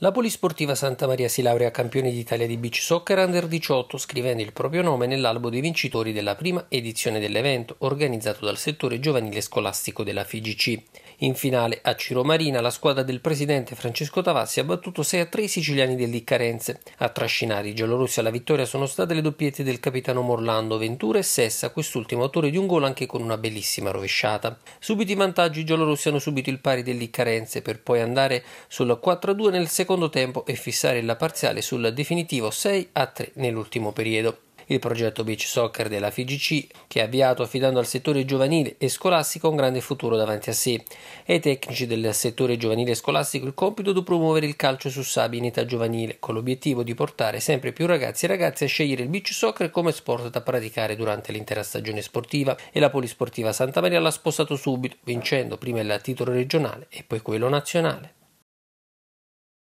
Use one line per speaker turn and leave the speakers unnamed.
La Polisportiva Santa Maria si laurea campione d'Italia di beach soccer under 18 scrivendo il proprio nome nell'albo dei vincitori della prima edizione dell'evento organizzato dal settore giovanile scolastico della FIGC. In finale a Ciro Marina la squadra del presidente Francesco Tavassi ha battuto 6-3 a i siciliani del Carenze. A trascinare i giallorossi alla vittoria sono state le doppiette del capitano Morlando, Ventura e Sessa, quest'ultimo autore di un gol anche con una bellissima rovesciata. Subito i vantaggi i giallorossi hanno subito il pari del Carenze per poi andare sul 4-2 nel secondo secondo tempo e fissare la parziale sul definitivo 6 a 3 nell'ultimo periodo. Il progetto Beach Soccer della FIGC, che è avviato affidando al settore giovanile e scolastico un grande futuro davanti a sé. Ai tecnici del settore giovanile e scolastico il compito di promuovere il calcio su sabbia in età giovanile, con l'obiettivo di portare sempre più ragazzi e ragazze a scegliere il beach soccer come sport da praticare durante l'intera stagione sportiva e la polisportiva Santa Maria l'ha spostato subito, vincendo prima il titolo regionale e poi quello nazionale.